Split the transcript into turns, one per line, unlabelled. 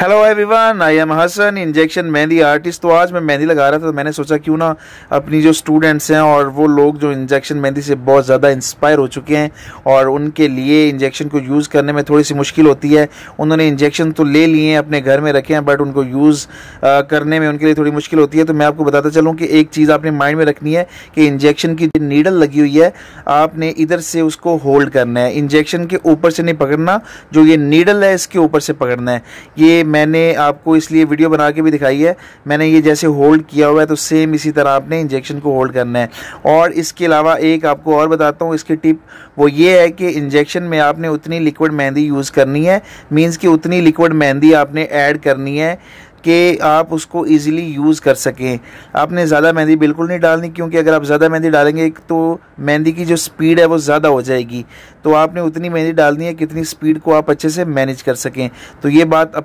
hello everyone I am Hasan injection mehndi artist तो आज मैं मेहंदी लगा रहा था तो मैंने सोचा क्यों ना अपनी जो स्टूडेंट्स हैं और वो लोग जो इंजेक्शन मेहंदी से बहुत ज़्यादा इंस्पायर हो चुके हैं और उनके लिए इंजेक्शन को यूज़ करने में थोड़ी सी मुश्किल होती है उन्होंने इंजेक्शन तो ले लिए हैं अपने घर में रखे हैं बट उनको यूज़ करने में उनके लिए थोड़ी मुश्किल होती है तो मैं आपको बताता चलूँ कि एक चीज़ आपने माइंड में रखनी है कि इंजेक्शन की नीडल लगी हुई है आपने इधर से उसको होल्ड करना है इंजेक्शन के ऊपर से नहीं पकड़ना जो ये नीडल है इसके ऊपर से पकड़ना है ये मैंने आपको इसलिए वीडियो बना के भी दिखाई है मैंने ये जैसे होल्ड किया हुआ है तो सेम इसी तरह आपने इंजेक्शन को होल्ड करना है और इसके अलावा एक आपको और बताता हूँ इसकी टिप वो ये है कि इंजेक्शन में आपने उतनी लिक्विड मेहंदी यूज़ करनी है मीन्स कि उतनी लिक्विड मेहंदी आपने ऐड करनी है कि आप उसको इजीली यूज़ कर सकें आपने ज़्यादा मेहंदी बिल्कुल नहीं डालनी क्योंकि अगर आप ज़्यादा मेहंदी डालेंगे तो मेहंदी की जो स्पीड है वो ज़्यादा हो जाएगी तो आपने उतनी मेहंदी डालनी है कितनी स्पीड को आप अच्छे से मैनेज कर सकें तो ये बात